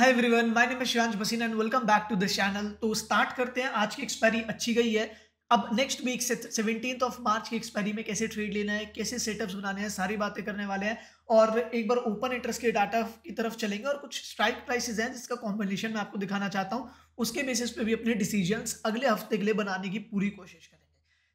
hi everyone my name Shivansh Basin and welcome back to this channel तो start करते हैं आज की एक्सपायरी अच्छी गई है अब नेक्स्ट वीक से सेवनटीन ऑफ मार्च की एक्सपायरी में कैसे ट्रेड लेना है कैसे सेटअप्स बनाने हैं सारी बातें करने वाले हैं और एक बार ओपन इंटरेस्ट के डाटा की तरफ चलेंगे और कुछ स्ट्राइक प्राइसेज हैं जिसका कॉम्बिनेशन मैं आपको दिखाना चाहता हूँ उसके बेसिस पे भी अपने डिसीजंस अगले हफ्ते के लिए बनाने की पूरी कोशिश करें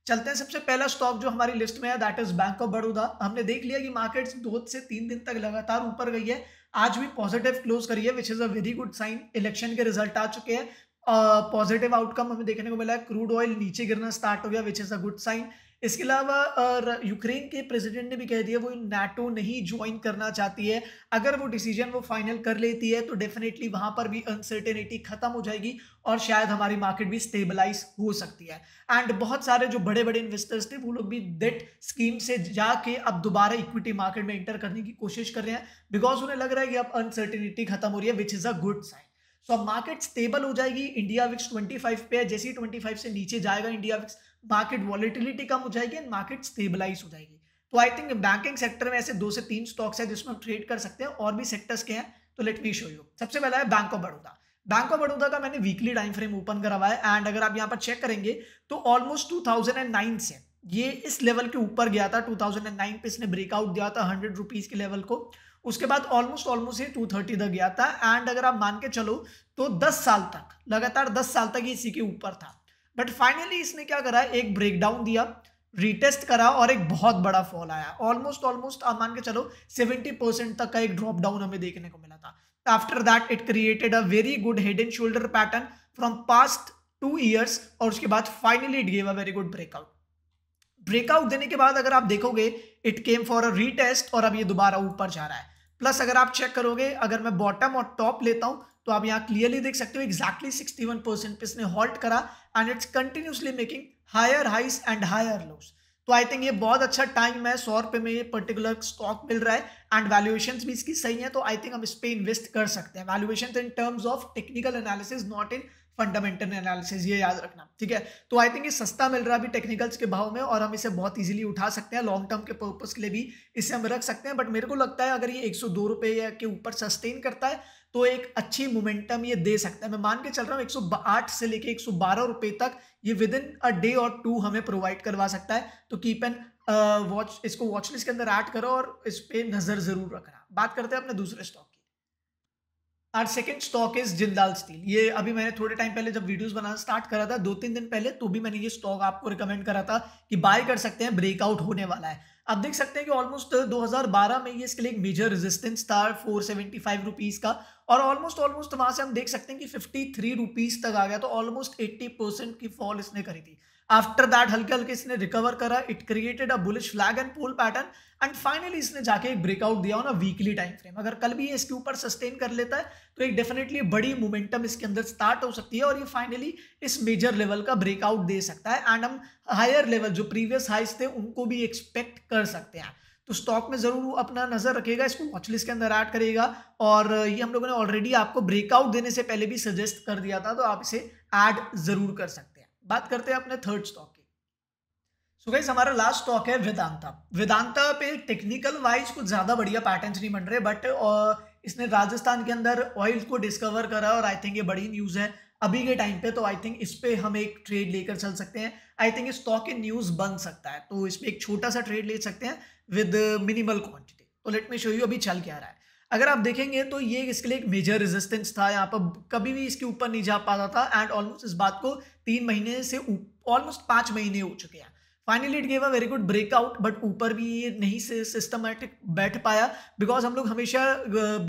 चलते हैं सबसे पहला स्टॉक जो हमारी लिस्ट में है that is bank of Baroda हमने देख लिया कि मार्केट्स दो से तीन दिन तक लगातार ऊपर गई है आज भी पॉजिटिव क्लोज करी है which is a very good sign election के रिजल्ट आ चुके हैं पॉजिटिव आउटकम हमें देखने को मिला है क्रूड ऑयल नीचे गिरना स्टार्ट हो गया which is a good sign इसके अलावा यूक्रेन के प्रेसिडेंट ने भी कह दिया वो नाटो नहीं ज्वाइन करना चाहती है अगर वो डिसीजन वो फाइनल कर लेती है तो डेफिनेटली वहां पर भी अनसर्टेनिटी खत्म हो जाएगी और शायद हमारी मार्केट भी स्टेबलाइज हो सकती है एंड बहुत सारे जो बड़े बड़े इन्वेस्टर्स थे वो लोग भी डेट स्कीम से जाके अब दोबारा इक्विटी मार्केट में एंटर करने की कोशिश कर रहे हैं बिकॉज उन्हें लग रहा है कि अब अनसर्टेनिटी खत्म हो रही है which is a good sign so अब मार्केट स्टेबल हो जाएगी इंडिया विक्स 25 पे है जैसे ही 25 से नीचे जाएगा इंडिया विक्स मार्केट वॉलिटिलिटी कम हो जाएगी एंड मार्केट स्टेबलाइज हो जाएगी तो आई थिंक बैंकिंग सेक्टर में ऐसे दो से तीन स्टॉक्स है जिसमें हम ट्रेड कर सकते हैं और भी सेक्टर्स के हैं तो लेट मी शो यू सबसे पहला है bank of Baroda bank of Baroda का मैंने वीकली टाइम फ्रेम ओपन करा है एंड अगर आप यहाँ पर चेक करेंगे तो ऑलमोस्ट 2009 से ये इस लेवल के ऊपर गया था 2009 पे इसने ब्रेकआउट दिया था हंड्रेड रुपीज़ के लेवल को उसके बाद ऑलमोस्ट ऑलमोस्ट ये टू थर्टी तक गया था एंड अगर आप मान के चलो तो दस साल तक लगातार दस साल तक इसी के ऊपर था बट फाइनली इसने क्या करा एक ब्रेकडाउन दिया रिटेस्ट करा और एक बहुत बड़ा फॉल आया ऑलमोस्ट ऑलमोस्ट आप मान के चलो सेवेंटी परसेंट तक का एक ड्रॉप डाउन हमें देखने को मिला था after that it created a very good head and shoulder pattern from past two years और उसके बाद finally it gave a very good breakout breakout देने के बाद अगर आप देखोगे it came for a retest और अब ये दोबारा ऊपर जा रहा है प्लस अगर आप चेक करोगे अगर मैं बॉटम और टॉप लेता हूं तो आप यहाँ क्लियरली देख सकते हो एक्जैक्टली सिक्सटी वन परसेंट पे इसने हॉल्ट करा and it's continuously making higher highs and higher lows तो आई थिंक ये बहुत अच्छा टाइम है सौ रुपये में ये पर्टिकुलर स्टॉक मिल रहा है एंड वैल्यूएशन भी इसकी सही है तो आई थिंक हम इस पर इन्वेस्ट कर सकते हैं valuation in terms of technical analysis not in fundamental analysis ये याद रखना ठीक है तो आई थिंक ये सस्ता मिल रहा है अभी टेक्निकल्स के भाव में और हम इसे बहुत इजीली उठा सकते हैं लॉन्ग टर्म के पर्पज के लिए भी इसे हम रख सकते हैं बट मेरे को लगता है अगर ये एक सौ दो के ऊपर सस्टेन करता है तो एक अच्छी मोमेंटम ये दे सकता है मैं मान के चल रहा हूँ एक से लेके एक सौ तक ये विद इन अ डे और टू हमें प्रोवाइड करवा सकता है तो कीप एन वॉच इसको वॉचलिस्ट के अंदर ऐड करो और इस पर नज़र ज़रूर रखना बात करते हैं अपने दूसरे stock our second stock is Jindal steel ये अभी मैंने थोड़े टाइम पहले जब वीडियोस बनाना स्टार्ट करा था दो तीन दिन पहले तो भी मैंने ये स्टॉक आपको रिकमेंड करा था कि बाय कर सकते हैं ब्रेकआउट होने वाला है आप देख सकते हैं कि ऑलमोस्ट 2012 में ये इसके लिए एक मेजर रेजिस्टेंस था फोर सेवेंटी फाइव रुपीज़ का और ऑलमोस्ट ऑलमोस्ट वहाँ से हम देख सकते हैं कि फिफ्टी थ्री रुपीज़ तक आ गया तो ऑलमोस्ट एट्टी परसेंट की फॉल इसने करी थी आफ्टर दैट हल्के हल्के इसने रिकवर करा it created a bullish flag and pole pattern and finally इसने जाके एक ब्रेकआउट दिया on a weekly time frame अगर कल भी ये इसके ऊपर सस्टेन कर लेता है तो एक डेफिनेटली बड़ी मोमेंटम इसके अंदर स्टार्ट हो सकती है और ये फाइनली इस मेजर लेवल का ब्रेकआउट दे सकता है एंड हम हायर लेवल जो प्रीवियस हाइस थे उनको भी एक्सपेक्ट कर सकते हैं तो स्टॉक में ज़रूर अपना नज़र रखेगा इसको वॉचलिस्ट के अंदर ऐड करेगा और ये हम लोगों ने ऑलरेडी आपको ब्रेकआउट देने से पहले भी सजेस्ट कर दिया था तो आप इसे ऐड ज़रूर कर सकते हैं बात करते हैं अपने थर्ड स्टॉक की सो गाइस हमारा लास्ट स्टॉक है वेदांता वेदांता पे टेक्निकल वाइज कुछ ज़्यादा बढ़िया पैटर्न्स नहीं बन रहे बट इसने राजस्थान के अंदर ऑयल को डिस्कवर करा और आई थिंक ये बड़ी न्यूज़ है अभी के टाइम पे तो आई थिंक इस पे हम एक ट्रेड लेकर चल सकते हैं I think stock in news बन सकता है तो इसमें एक छोटा सा ट्रेड ले सकते हैं विद मिनिमल क्वांटिटी तो लेट मी शो यू अभी चल क्या रहा है अगर आप देखेंगे तो ये इसके लिए एक मेजर रेजिस्टेंस था यहाँ पर कभी भी इसके ऊपर नहीं जा पाता था एंड ऑलमोस्ट इस बात को तीन महीने से ऑलमोस्ट पाँच महीने हो चुके हैं finally it gave a very good breakout but ऊपर भी ये नहीं से सिस्टमेटिक बैठ पाया बिकॉज हम लोग हमेशा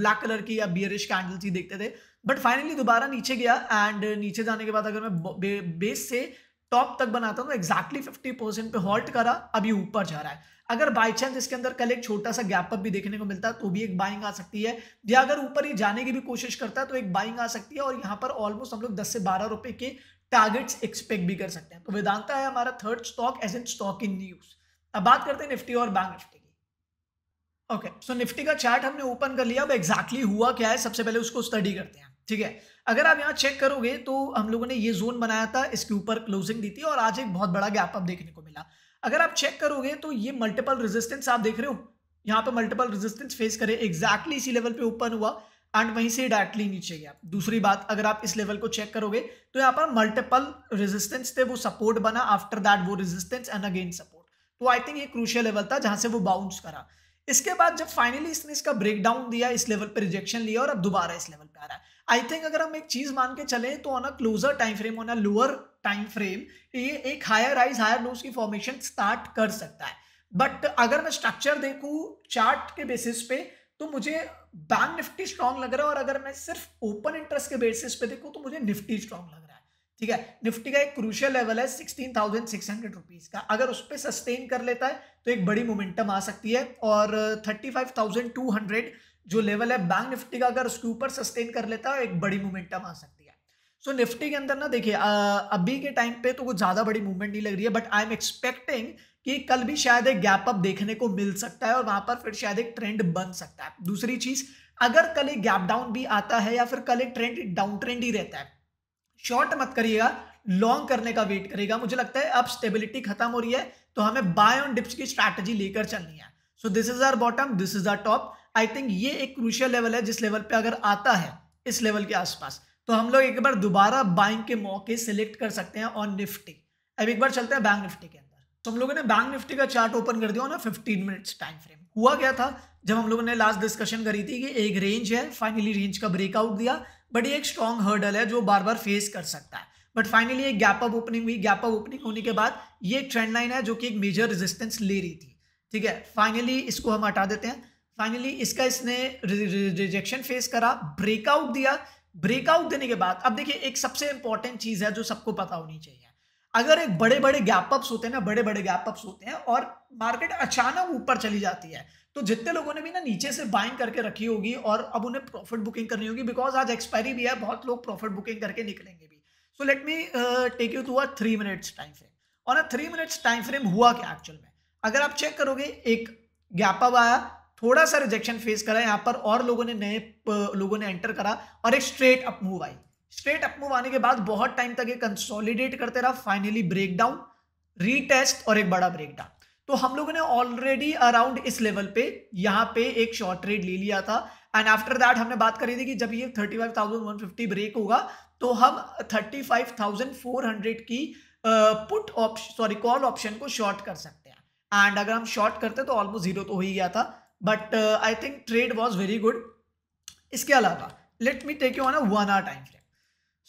ब्लैक कलर की या बियरिश कैंडल्स ही देखते थे बट फाइनली दोबारा नीचे गया एंड नीचे जाने के बाद अगर मैं बेस से टॉप तक बनाता तो एक्जैक्टली फिफ्टी परसेंट पे हॉल्ट करा अभी ऊपर जा रहा है अगर बाई चांस इसके अंदर कल एक छोटा सा गैप अप भी देखने को मिलता है तो भी एक बाइंग आ सकती है या अगर ऊपर ही जाने की भी कोशिश करता है तो एक बाइंग आ सकती है और यहाँ पर ऑलमोस्ट हम लोग दस से बारह रुपए के टारगेट्स एक्सपेक्ट भी कर सकते हैं तो वेदांता है हमारा third stock as an stock in news अब बात करते हैं निफ्टी और बैंक निफ्टी की ओके सो निफ्टी का चार्ट हमने ओपन कर लिया अब एक्जैक्टली exactly हुआ क्या है सबसे पहले उसको स्टडी करते हैं ठीक है अगर आप यहाँ चेक करोगे तो हम लोगों ने ये जोन बनाया था इसके ऊपर क्लोजिंग दी थी और आज एक बहुत बड़ा गैप अब देखने को मिला अगर आप चेक करोगे तो ये मल्टीपल रेजिस्टेंस आप देख रहे हो यहाँ पे मल्टीपल रेजिस्टेंस फेस करे एग्जैक्टली इसी लेवल पे ओपन हुआ एंड वहीं से डायरेक्टली नीचे गया दूसरी बात अगर आप इस लेवल को चेक करोगे तो यहाँ पर मल्टीपल रेजिस्टेंस थे वो सपोर्ट बना आफ्टर दैट वो रेजिस्टेंस एंड अगेन सपोर्ट तो आई थिंक ये क्रूशियल लेवल था जहां से वो बाउंस करा इसके बाद जब फाइनली इसने इसका ब्रेकडाउन दिया इस लेवल पर रिजेक्शन लिया और अब दोबारा इस लेवल पर आ रहा है आई थिंक अगर हम एक चीज मान के चले तो on a closer time frame on a lower time frame ये एक हायर राइज हायर लोज की फॉर्मेशन स्टार्ट कर सकता है बट अगर मैं स्ट्रक्चर देखू चार्ट के बेसिस पे तो मुझे बैंक निफ्टी स्ट्रांग लग रहा है और अगर मैं सिर्फ ओपन इंटरेस्ट के बेसिस पे देखूँ तो मुझे निफ्टी स्ट्रांग लग रहा है ठीक है निफ्टी का एक क्रूशियल लेवल है sixteen thousand six hundred rupees का अगर उस पर सस्टेन कर लेता है तो एक बड़ी मोमेंटम आ सकती है और thirty five thousand two hundred जो लेवल है बैंक निफ्टी का अगर उसके ऊपर सस्टेन कर लेता है एक बड़ी मोमेंटम आ सकती है सो so, निफ्टी के अंदर ना देखिए अभी के टाइम पे तो कुछ ज़्यादा बड़ी मूवमेंट नहीं लग रही है बट आई एम एक्सपेक्टिंग कि कल भी शायद एक गैप अप देखने को मिल सकता है और वहां पर फिर शायद एक ट्रेंड बन सकता है दूसरी चीज़ अगर कल एक गैप डाउन भी आता है या फिर कल एक ट्रेंड डाउन ट्रेंड ही रहता है शॉर्ट मत करिएगा लॉन्ग करने का वेट करेगा मुझे लगता है अब स्टेबिलिटी खत्म हो रही है तो हमें बाय ऑन डिप्स की स्ट्रैटेजी लेकर चलनी है so this is our bottom this is our top I think ये एक क्रूशियल लेवल है जिस लेवल पे अगर आता है इस लेवल के आसपास तो हम लोग एक बार दोबारा बाइंग के मौके सेलेक्ट कर सकते हैं ऑन निफ्टी अब एक बार चलते हैं बैंक निफ्टी के अंदर तो हम लोगों ने बैंक निफ्टी का चार्ट ओपन कर दिया ना फिफ्टीन मिनट्स टाइम फ्रेम हुआ क्या था जब हम लोगों ने लास्ट डिस्कशन करी थी कि एक रेंज है फाइनली रेंज का ब्रेकआउट दिया बट ये एक स्ट्रॉन्ग हर्डल है जो बार बार फेस कर सकता है बट फाइनली एक गैप अप ओपनिंग हुई गैप अप ओपनिंग होने के बाद ये एक ट्रेंड लाइन है जो कि एक मेजर रेजिस्टेंस ले रही थी ठीक है फाइनली इसको हम हटा देते हैं फाइनली इसका इसने रिजेक्शन फेस करा ब्रेकआउट दिया ब्रेकआउट देने के बाद अब देखिए एक सबसे इंपॉर्टेंट चीज है जो सबको पता होनी चाहिए अगर एक बड़े बड़े गैप अप्स होते हैं ना बड़े बड़े गैप अप्स होते हैं और मार्केट अचानक ऊपर चली जाती है तो जितने लोगों ने भी ना नीचे से बाइंग करके रखी होगी और अब उन्हें प्रॉफिट बुकिंग करनी होगी बिकॉज आज एक्सपायरी भी है बहुत लोग प्रॉफिट बुकिंग करके निकलेंगे भी so let me take you to a three minutes time frame और थ्री मिनट्स टाइम फ्रेम हुआ क्या एक्चुअल में अगर आप चेक करोगे एक गैप अप आया थोड़ा सा रिजेक्शन फेस करा यहाँ पर और लोगों ने नए लोगों ने एंटर करा और एक स्ट्रेट अप मूव आई स्ट्रेट अप मूव आने के बाद बहुत टाइम तक ये कंसोलिडेट करते रहा फाइनली ब्रेकडाउन रीटेस्ट और एक बड़ा ब्रेकडाउन तो हम लोगों ने ऑलरेडी अराउंड इस लेवल पे यहाँ पे एक शॉर्ट ट्रेड ले लिया था एंड आफ्टर दैट हमने बात करी थी कि जब ये 35,150 ब्रेक होगा तो हम 35,400 की put option sorry call option को शॉर्ट कर सकते हैं एंड अगर हम शॉर्ट करते तो ऑलमोस्ट जीरो तो हो ही गया था but I think trade was very good इसके अलावा let me take you on a one hour time frame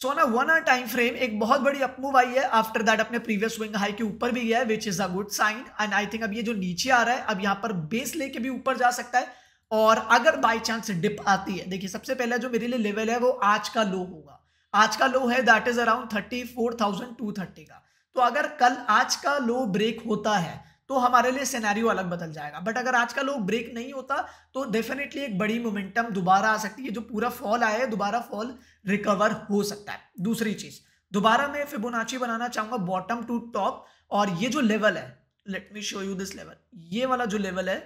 so on a one hour time frame एक बहुत बड़ी अपमूव आई है आफ्टर दैट अपने प्रीवियस विंग हाई के ऊपर भी गया है which is a good sign and I think अब ये जो नीचे आ रहा है अब यहां पर बेस लेके भी ऊपर जा सकता है और अगर बाई चांस डिप आती है देखिए सबसे पहले जो मेरे लिए लेवल है वो आज का लो होगा आज का लो है that is around thirty four thousand two thirty का तो अगर कल आज का लो ब्रेक होता है तो हमारे लिए सिनेरियो अलग बदल जाएगा बट अगर आज का लोग ब्रेक नहीं होता तो डेफिनेटली एक बड़ी मोमेंटम दोबारा आ सकती है जो पूरा फॉल आया है दोबारा फॉल रिकवर हो सकता है दूसरी चीज दोबारा मैं फिबोनाची बनाना चाहूंगा बॉटम टू टॉप और ये जो लेवल है let me show you this level ये वाला जो लेवल है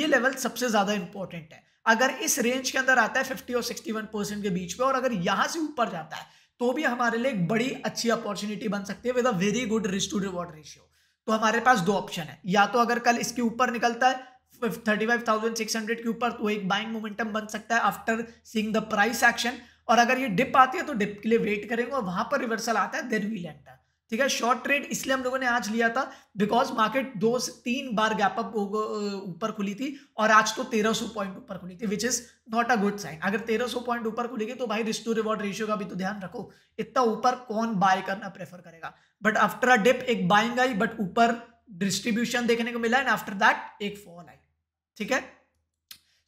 ये लेवल सबसे ज्यादा इंपॉर्टेंट है अगर इस रेंज के अंदर आता है 50 और 61 परसेंट के बीच पे और अगर यहां से ऊपर जाता है तो भी हमारे लिए एक बड़ी अच्छी अपॉर्चुनिटी बन सकती है with a very good risk to reward ratio तो हमारे पास दो ऑप्शन है या तो अगर कल इसके ऊपर निकलता है thirty five thousand six hundred के ऊपर तो एक बाइंग मोमेंटम बन सकता है after seeing the price action और अगर ये डिप आती है तो डिप के लिए वेट करेंगे और वहां पर रिवर्सल आता है देन वी एंटर ठीक है शॉर्ट ट्रेड इसलिए हम लोगों ने आज लिया था बिकॉज मार्केट दो से तीन बार गैप अप ऊपर खुली थी और आज तो 1300 पॉइंट ऊपर खुली थी which is not a good sign अगर 1300 पॉइंट ऊपर खुलेगी तो भाई रिस्टो रिवॉर्ड रेशियो का भी तो ध्यान रखो इतना ऊपर कौन बाय करना प्रेफर करेगा बट आफ्टर अ डिप एक बाइंग आई बट ऊपर डिस्ट्रीब्यूशन देखने को मिला एंड आफ्टर दैट एक फॉल आई ठीक है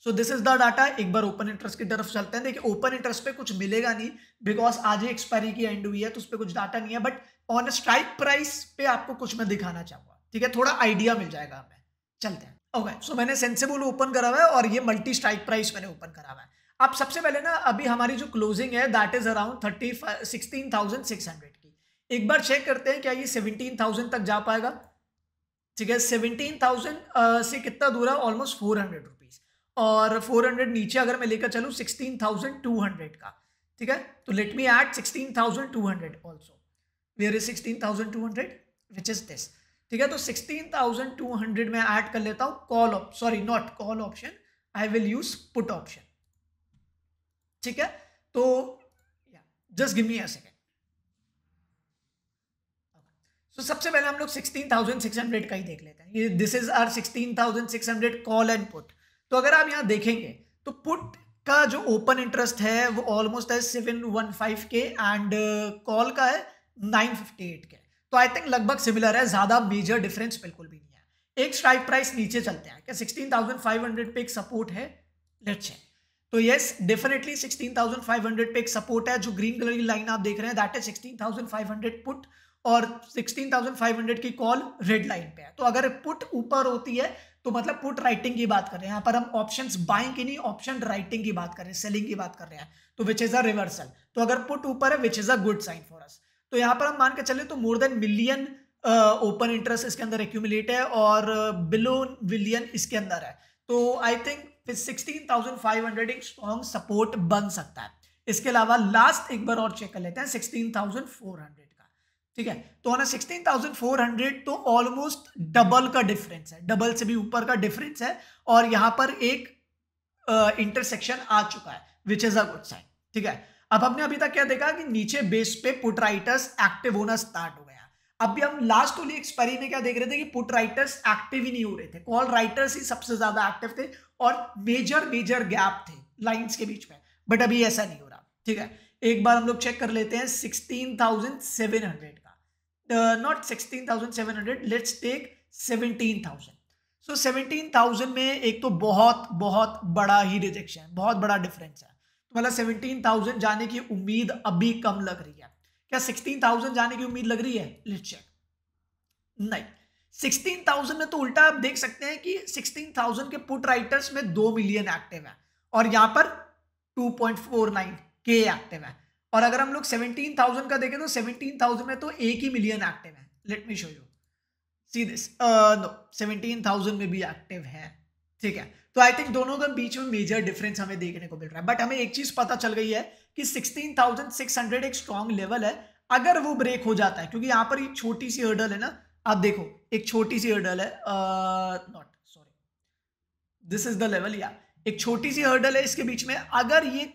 so this is the data एक बार ओपन इंटरेस्ट की तरफ चलते हैं देखिए ओपन इंटरेस्ट पे कुछ मिलेगा नहीं बिकॉज आज ही एक्सपायरी की एंड हुई है तो उस पर कुछ डाटा नहीं है बट ऑन स्ट्राइक प्राइस पे आपको कुछ मैं दिखाना चाहूंगा ठीक है थोड़ा आइडिया मिल जाएगा हमें चलते हैं ओके okay, सो so मैंने सेंसेबल ओपन करा हुआ है और ये मल्टी स्ट्राइक प्राइस मैंने ओपन करा हुआ है अब सबसे पहले ना अभी हमारी जो क्लोजिंग है that is around thirty sixteen की एक बार चेक करते हैं क्या ये सेवनटीन तक जा पाएगा ठीक है सेवनटीन से कितना दूर है ऑलमोस्ट फोर और 400 नीचे अगर मैं लेकर चलूँ 16,200 का ठीक है तो let me add 16,200 thousand two also where is 16,200 which is this ठीक है तो 16,200 में ऐड कर लेता हूँ call op sorry not call option I will use put option ठीक है तो just give me a second तो सबसे पहले हम लोग 16,600 का ही देख लेते हैं ये this is our 16,600 call and put तो अगर आप यहां देखेंगे तो पुट का जो ओपन इंटरेस्ट है वो ऑलमोस्ट है सेवन वन फाइव के एंड कॉल का है नाइन फिफ्टी एट के तो आई थिंक लगभग सिमिलर है ज़्यादा मेजर डिफरेंस बिल्कुल भी नहीं है एक स्ट्राइक प्राइस नीचे चलते हैं क्या सिक्सटीन थाउजेंड फाइव हंड्रेड पे एक सपोर्ट है लेट्स चेक तो yes definitely sixteen thousand five hundred पे एक सपोर्ट है जो ग्रीन कलर की लाइन आप देख रहे हैं that is sixteen thousand five hundred put और सिक्सटीन थाउजेंड फाइव हंड्रेड की कॉल रेड लाइन पे है तो अगर पुट ऊपर होती है तो मतलब पुट राइटिंग की बात कर रहे हैं यहाँ पर हम ऑप्शंस बाइंग की नहीं ऑप्शन राइटिंग की बात कर रहे हैं सेलिंग की बात कर रहे हैं तो विच इज अ रिवर्सल तो अगर पुट ऊपर है which is a good sign for us तो यहाँ पर हम मान के चले तो more than million open interest इसके अंदर एक्यूमुलेट है और बिलो मिलियन इसके अंदर है तो I think sixteen thousand strong support बन सकता है इसके अलावा लास्ट एक बार और चेक कर लेते हैं सिक्सटीन ठीक है तो ना सिक्सटीन थाउजेंड फोर हंड्रेड तो ऑलमोस्ट डबल का डिफरेंस है डबल से भी ऊपर का डिफरेंस है और यहां पर एक इंटरसेक्शन uh, आ चुका है which is a good sign ठीक है अब हमने अभी तक क्या देखा कि नीचे बेस पे पुटराइटस एक्टिव होना स्टार्ट हो गया अभी हम लास्ट वाली एक्सपायरी में क्या देख रहे थे कि पुटराइटर्स एक्टिव ही नहीं हो रहे थे कॉल राइटर्स ही सबसे ज्यादा एक्टिव थे और मेजर मेजर गैप थे लाइंस के बीच में बट अभी ऐसा नहीं हो रहा ठीक है एक बार हम लोग चेक कर लेते हैं सिक्सटीन थाउजेंड सेवन हंड्रेड का uh, not 16,700 let's take 17,000 so so, 17,000 में एक तो बहुत बहुत बड़ा ही रिजेक्शन है बहुत बड़ा डिफरेंस है तो मतलब 17,000 जाने की उम्मीद अभी कम लग रही है क्या 16,000 जाने की उम्मीद लग रही है लेट्स चेक नहीं 16,000 में तो उल्टा आप देख सकते हैं कि 16,000 के पुट राइटर्स में दो मिलियन एक्टिव है और यहां पर 2.49 के एक्टिव है और अगर हम लोग सेवनटीन थाउजेंड का देखें तो सेवनटीन थाउजेंड में तो एक ही मिलियन एक्टिव है let me show you see this no seventeen thousand में भी एक्टिव है ठीक है तो आई थिंक दोनों के बीच में मेजर डिफरेंस हमें देखने को मिल रहा है बट हमें एक चीज पता चल गई है कि 16,600 एक स्ट्रॉन्ग लेवल है अगर वो ब्रेक हो जाता है क्योंकि यहां पर एक छोटी सी हर्डल है ना आप देखो एक छोटी सी हर्डल है not sorry this is the level या एक छोटी सी हर्डल है इसके बीच में अगर ये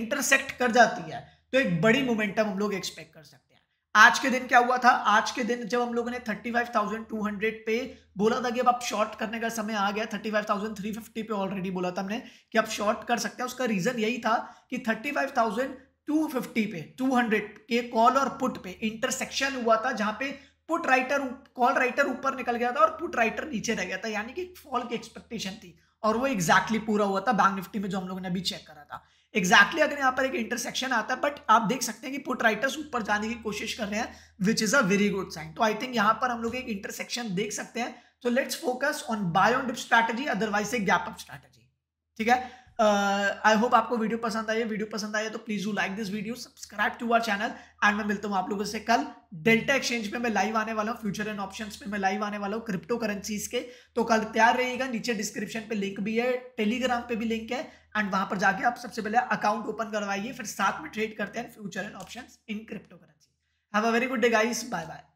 इंटरसेक्ट कर जाती है तो एक बड़ी मोमेंटम हम लोग एक्सपेक्ट कर सकते हैं आज के दिन क्या हुआ था आज के दिन जब हम लोगों ने 35,200 पे बोला था कि अब आप शॉर्ट करने का समय आ गया 35,350 पे ऑलरेडी बोला था हमने कि आप शॉर्ट कर सकते हैं उसका रीजन यही था कि 35,250 पे 200 के कॉल और पुट पे इंटरसेक्शन हुआ था जहां पे पुट राइटर कॉल राइटर ऊपर निकल गया था और पुट राइटर नीचे रह गया था यानी कि फॉल की एक्सपेक्टेशन थी और वो एग्जैक्टली exactly पूरा हुआ था बैंक निफ्टी में जो हम लोगों ने अभी चेक करा था एग्जैक्टली exactly अगर यहाँ पर एक इंटरसेक्शन आता है बट आप देख सकते हैं कि पुट राइटर्स ऊपर जाने की कोशिश कर रहे हैं which is a very good sign तो आई थिंक यहाँ पर हम लोग एक इंटरसेक्शन देख सकते हैं तो let's focus on buy on dip strategy otherwise a gap up strategy ठीक है आई uh, होप आपको वीडियो पसंद आई वीडियो पसंद आई तो please you like this video subscribe to our channel and मैं मिलता हूँ आप लोगों से कल डेल्टा एक्सचेंज पे मैं लाइव आने वाला हूँ फ्यूचर एंड ऑप्शन पे मैं लाइव आने वाला हूँ क्रिप्टो करेंसीज के तो कल तैयार रहिएगा नीचे डिस्क्रिप्शन पे लिंक भी है टेलीग्राम पे भी लिंक है एंड वहां पर जाके आप सबसे पहले अकाउंट ओपन करवाइए फिर साथ में ट्रेड करते हैं future and option in crypto currency have a very good day guys bye bye